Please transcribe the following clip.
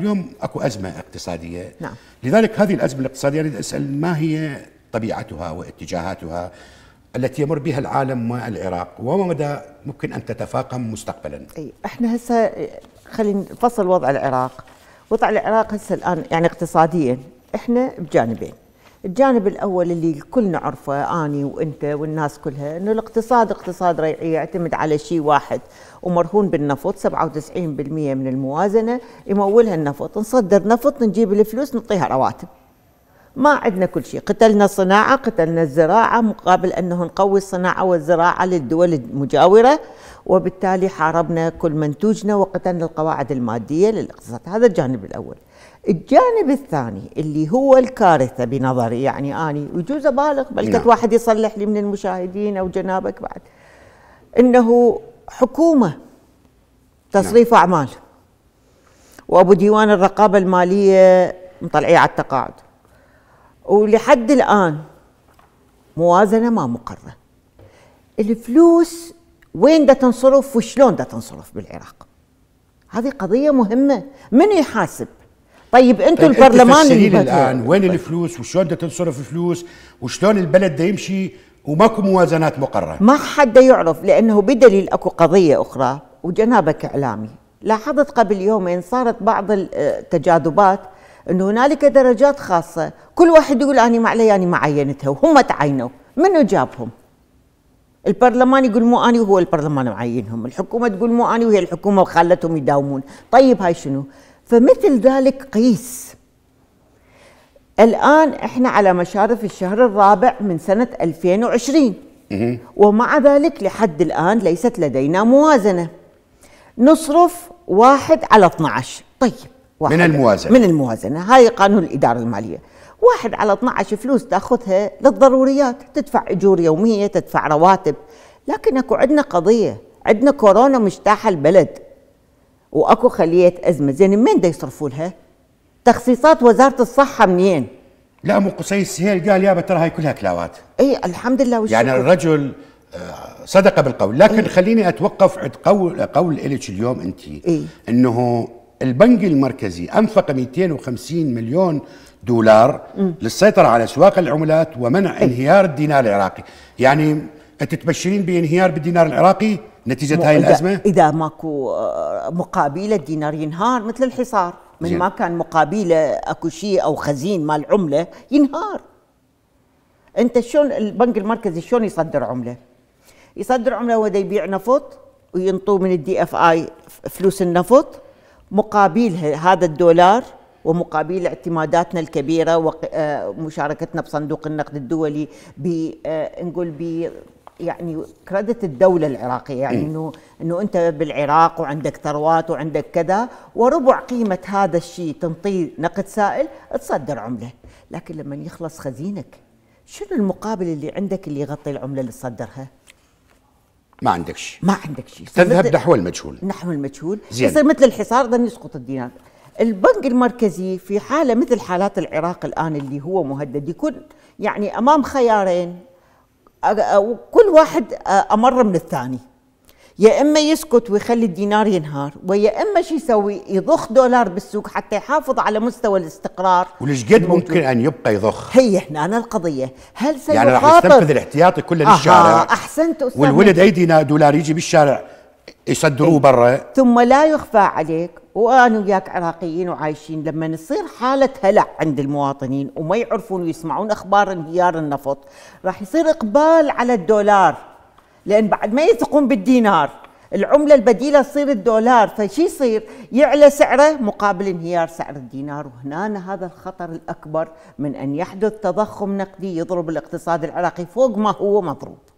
اليوم اكو ازمه اقتصاديه نعم. لذلك هذه الازمه الاقتصاديه اريد اسال ما هي طبيعتها واتجاهاتها التي يمر بها العالم والعراق وما مدى ممكن ان تتفاقم مستقبلا اي احنا هسه خلينا نفصل وضع العراق وضع العراق هسه الان يعني اقتصاديا احنا بجانبين الجانب الاول اللي الكل نعرفه اني وانت والناس كلها انه الاقتصاد اقتصاد ريعي يعتمد على شيء واحد ومرهون بالنفط 97% من الموازنه يمولها النفط نصدر نفط نجيب الفلوس نعطيها رواتب ما عندنا كل شيء قتلنا الصناعة قتلنا الزراعة مقابل أنه نقوي الصناعة والزراعة للدول المجاورة وبالتالي حاربنا كل منتوجنا وقتلنا القواعد المادية للاقتصاد هذا الجانب الأول الجانب الثاني اللي هو الكارثة بنظري يعني أني وجوز أبالغ بل كت نعم. واحد يصلح لي من المشاهدين أو جنابك بعد أنه حكومة تصريف نعم. أعمال وأبو ديوان الرقابة المالية مطلعيه على التقاعد ولحد الآن موازنة ما مقرة الفلوس وين دا تنصرف وشلون دا تنصرف بالعراق هذه قضية مهمة من يحاسب طيب انتم طيب البرلمان انت الان وين طيب. الفلوس وشلون دا تنصرف الفلوس وشلون البلد دا يمشي وماكو موازنات مقرة ما حد يعرف لأنه بدليل أكو قضية أخرى وجنابك إعلامي لاحظت قبل يومين صارت بعض التجاذبات آه، انه هنالك درجات خاصه كل واحد يقول اني ما علي اني ما عينتها وهم تعينوا منو جابهم البرلمان يقول مو اني وهو البرلمان معينهم الحكومه تقول مو اني وهي الحكومه وخلتهم يداومون طيب هاي شنو فمثل ذلك قيس الان احنا على مشارف الشهر الرابع من سنه 2020 ومع ذلك لحد الان ليست لدينا موازنه نصرف واحد على 12 طيب واحد من الموازنة من الموازنة هاي قانون الإدارة المالية واحد على 12 فلوس تأخذها للضروريات تدفع أجور يومية تدفع رواتب لكن أكو عندنا قضية عندنا كورونا مجتاحة البلد وأكو خلية أزمة زين منين دا يصرفوا لها تخصيصات وزارة الصحة منين لا مو قصي السهيل قال يابا ترى هاي كلها كلاوات اي الحمد لله والشكر يعني الرجل آه، صدق بالقول لكن إيه؟ خليني اتوقف عند قول قول لك اليوم انت إيه؟ انه البنك المركزي انفق 250 مليون دولار للسيطره على اسواق العملات ومنع انهيار الدينار العراقي يعني انت تبشرين بانهيار بالدينار العراقي نتيجه هاي الازمه اذا ماكو آه، مقابله الدينار ينهار مثل الحصار من ما كان مقابله اكو شيء او خزين مال عمله ينهار انت شلون البنك المركزي شلون يصدر عمله يصدر عمله وده يبيع نفط وينطوه من الدي اف اي فلوس النفط مقابل هذا الدولار ومقابل اعتماداتنا الكبيره ومشاركتنا آه، بصندوق النقد الدولي ب آه، نقول ب يعني كريدت الدولة العراقية يعني إيه. انه انه انت بالعراق وعندك ثروات وعندك كذا وربع قيمة هذا الشيء تنطيه نقد سائل تصدر عملة، لكن لما يخلص خزينك شنو المقابل اللي عندك اللي يغطي العملة اللي تصدرها؟ ما شيء ما عندك شيء تذهب نحو المجهول نحو المجهول زين يصير مثل الحصار ظن يسقط الدينار البنك المركزي في حاله مثل حالات العراق الان اللي هو مهدد يكون يعني امام خيارين وكل واحد امر من الثاني يا اما يسكت ويخلي الدينار ينهار ويا اما شو يسوي يضخ دولار بالسوق حتى يحافظ على مستوى الاستقرار وليش قد ممكن ان يبقى يضخ هي هنا أنا القضيه هل سيخاطر يعني راح يستنفذ الاحتياطي كله للشارع آه احسنت أستاذ والولد اي دينار دولار يجي بالشارع يصدروه إيه. برا ثم لا يخفى عليك وانا وياك عراقيين وعايشين لما نصير حاله هلع عند المواطنين وما يعرفون ويسمعون اخبار انهيار النفط راح يصير اقبال على الدولار لان بعد ما يثقون بالدينار العمله البديله تصير الدولار فشي يصير يعلى سعره مقابل انهيار سعر الدينار وهنا هذا الخطر الاكبر من ان يحدث تضخم نقدي يضرب الاقتصاد العراقي فوق ما هو مضروب